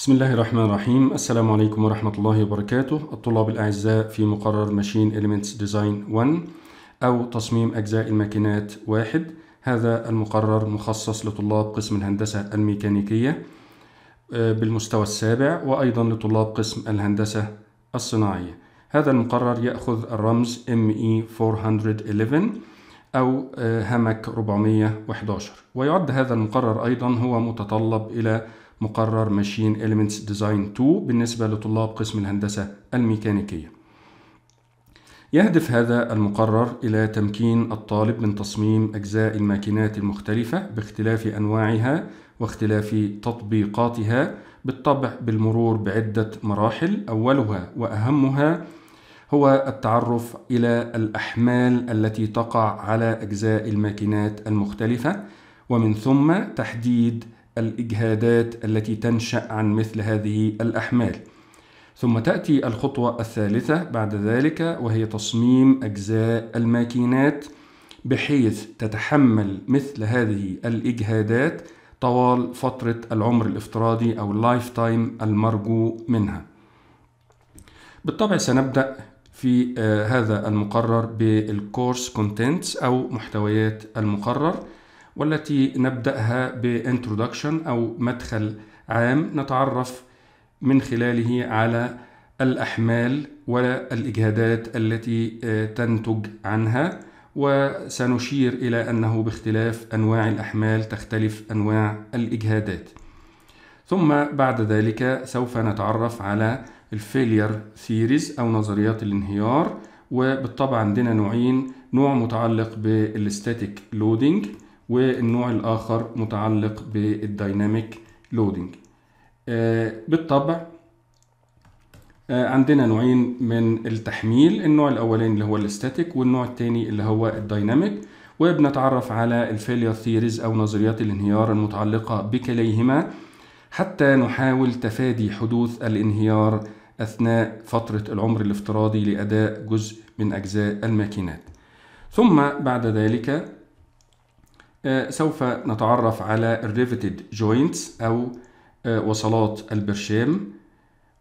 بسم الله الرحمن الرحيم السلام عليكم ورحمة الله وبركاته الطلاب الأعزاء في مقرر ماشين إليمنتس ديزاين 1 أو تصميم أجزاء الماكينات واحد هذا المقرر مخصص لطلاب قسم الهندسة الميكانيكية بالمستوى السابع وأيضا لطلاب قسم الهندسة الصناعية هذا المقرر يأخذ الرمز ME 411 أو همك 411 ويعد هذا المقرر أيضا هو متطلب إلى مقرر ماشين Elements ديزاين 2 بالنسبة لطلاب قسم الهندسة الميكانيكية يهدف هذا المقرر إلى تمكين الطالب من تصميم أجزاء الماكينات المختلفة باختلاف أنواعها واختلاف تطبيقاتها بالطبع بالمرور بعدة مراحل أولها وأهمها هو التعرف إلى الأحمال التي تقع على أجزاء الماكينات المختلفة ومن ثم تحديد الإجهادات التي تنشأ عن مثل هذه الأحمال ثم تأتي الخطوة الثالثة بعد ذلك وهي تصميم أجزاء الماكينات بحيث تتحمل مثل هذه الإجهادات طوال فترة العمر الافتراضي أو اللايف تايم المرجو منها بالطبع سنبدأ في آه، هذا المقرر بالكورس كونتنتس أو محتويات المقرر والتي نبدأها بانترودكشن أو مدخل عام نتعرف من خلاله على الأحمال والإجهادات التي آه، تنتج عنها وسنشير إلى أنه باختلاف أنواع الأحمال تختلف أنواع الإجهادات ثم بعد ذلك سوف نتعرف على الفيلير ثيريز أو نظريات الانهيار وبالطبع عندنا نوعين نوع متعلق بالستاتيك لودينج والنوع الآخر متعلق بالديناميك لودنج آه، بالطبع آه، عندنا نوعين من التحميل النوع الأولاني اللي هو الاستاتيك والنوع الثاني اللي هو الديناميك وبنتعرف على الفيلير ثيريز أو نظريات الانهيار المتعلقة بكليهما حتى نحاول تفادي حدوث الانهيار أثناء فترة العمر الافتراضي لأداء جزء من أجزاء الماكينات ثم بعد ذلك آه، سوف نتعرف على الريفتد جوينتس أو آه، وصلات البرشام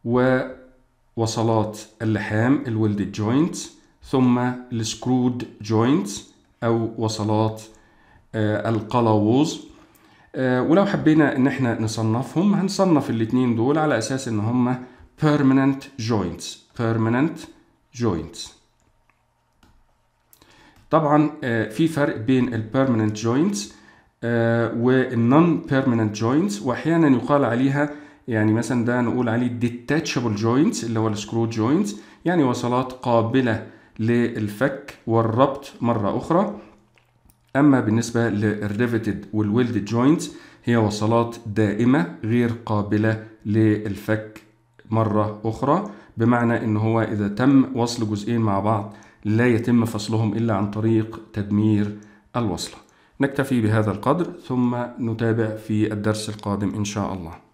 ووصلات اللحام الولدد جوينتس ثم السكرود جوينتس أو وصلات آه، القلاوز ولو حبينا ان احنا نصنفهم هنصنف الاتنين دول على اساس ان هما permanent joints permanent joints طبعا آه، في فرق بين البيرمننت جوينتس والنون بيرمننت جوينتس واحيانا يقال عليها يعني مثلا ده نقول عليه ديتاتشبل جوينتس اللي هو السكرو جوينتس يعني وصلات قابله للفك والربط مره اخرى اما بالنسبه للريفيتد والويلد جوينتس هي وصلات دائمه غير قابله للفك مره اخرى بمعنى ان هو اذا تم وصل جزئين مع بعض لا يتم فصلهم إلا عن طريق تدمير الوصلة نكتفي بهذا القدر ثم نتابع في الدرس القادم إن شاء الله